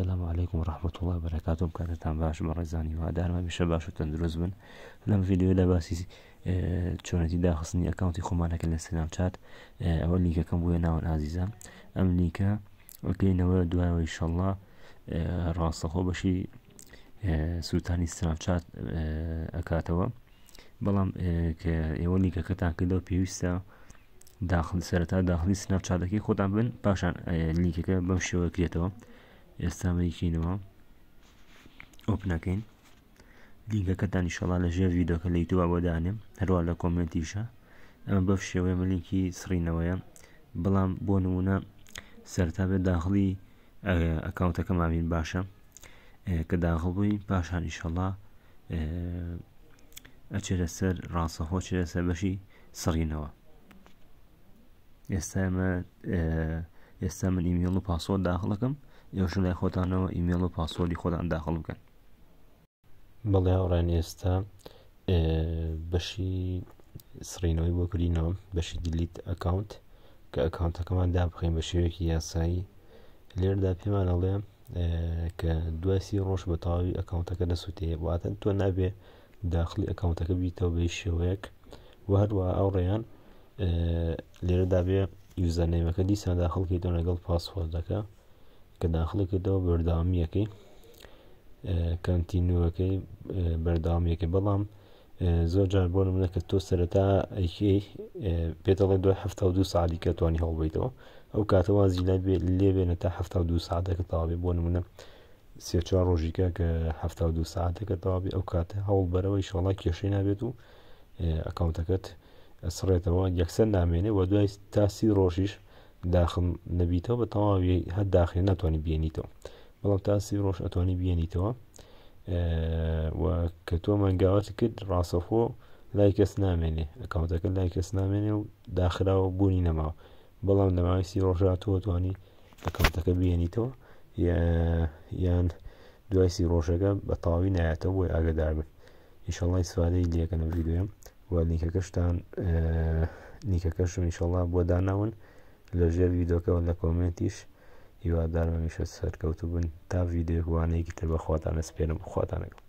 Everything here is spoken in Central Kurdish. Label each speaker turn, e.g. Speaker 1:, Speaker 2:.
Speaker 1: سلام عیکم ڕحمت وڵ بەرەکات و بکاتتان باش بە ڕێزانی وادارمە میشە باش و تەندروست بن لەم ڤیددیو لە باسی چۆنەتی داخستنی ئەکاونتی خۆمانەکە لە سناام چات ئەوە لیکەکەم بۆیە ناوەن ئازیزان ئەم لیکە ئەکەینەوە دوایەوەی شەڵە ڕاستەخۆ بەشی سووتانی سناچات ئەکاتەوە بەڵام کە ئێوە لیکەکەتان کردەوە پێویستە داخل سەرەتا داخلی سناپ چادەکەی خۆتان بن پاشان لیکەکە بەم شێوە کرێتەوە ئێستا بەیکینەوە ئۆپنەکەین لینگەکەتانی شەڵا لە ژێر ویدۆکە لە یوتوبە بۆ دانێم هەروە لە کۆمنتیشە ئەمە بەف شێوەیە مەلینکی سرینەوەیە بەڵام بۆ نمونە سەرتا بێت داخلی ئەکاونتەکە مامین باشە کە داخڵبووی پاشان ئیشەڵا ئەچێرە سەر ڕاستەخۆ چێرە سەر بەشی سڕینەوە ئێستا ئێمە ئێستا من ئیمیل و پاسۆ داخڵەکەم یەوش لای خۆتانەوە ئیمێڵ و پاسۆلی خۆتان داخڵ بکەن بەڵێ ئەوڕان ئێستا بەشی سرینەوەی بۆ کردینەوە بەشی دیلیت ئەکاونت کە ئەکاونتەکەمان دابخین بە شێوەیەکی یاسایی لێردا پێمان ئەڵێ کە دوایسی ڕۆژ بە تاوی ئەکاونتەکە دەسووتەیە واتەن تۆ نابێ داخلی ئەکاونتەکە بیتەوە بەی شێوەیەک و هەروە ئەو ڕێیان لێرە دابێ یوزەرنەیمەکە دیسان داخڵکەیتەوە لەگەڵ پاسۆردەکە کە داخلکردەوە بەرداوامیەکەی کانتینوەکەی بەرداوامیەکە بەڵام زۆر جار بۆ منە کە تۆ سەرەتا ئەیکی پێتەڵێ دو هەفتا دو ساڵی کە توانی هەڵبیتەوە ئەو کاتەوە زیلا لێبێنە تا هەفتا دو ساعتەکە تاوابێ بۆ نمونە سێچوار ڕۆژیکە کە هەفتا دو ساعتەکە تاوابێ ئەو کاتە هەوڵ بەرەوەی شڵا کێشەی نابێت و ئەکاونتەکەت ئەسڕێتەوە یەکسەر نامێنێ وە دوای تاسی ڕۆژیش داخم نەبییتەوە بە تەواوی هەر داخێن ناتوانانی بینیتەوە بەڵام تاسی ڕۆژ ئەتوانی بینیتەوە کە تۆ مەنگاوەتی کرد ڕاستەخۆ لای کەس نامێنێ ئەکاونتەکە لای کەس نامێنێ و داخراوە بوونی نەماوە بەڵام لەماویسی ڕۆژاتوە توانی ئەکاونتەکە بینیتەوە یان دوایسی ڕۆژەکە بە تاوی نایەتەوە بۆی ئاگدار بن ئیشەڵی سوادەی لەکەن ویددیوێم و نیکەکەشتان نیکەکەشم ئیشەڵە بۆ داناون لە ژێر ویدۆکەەوە لە کۆمنتیش هیوادارمەمیشە سەرکەوتو بن تا ویدێوانەیەکی تر بەخواتانە سپێنە بخواتانەگەڵ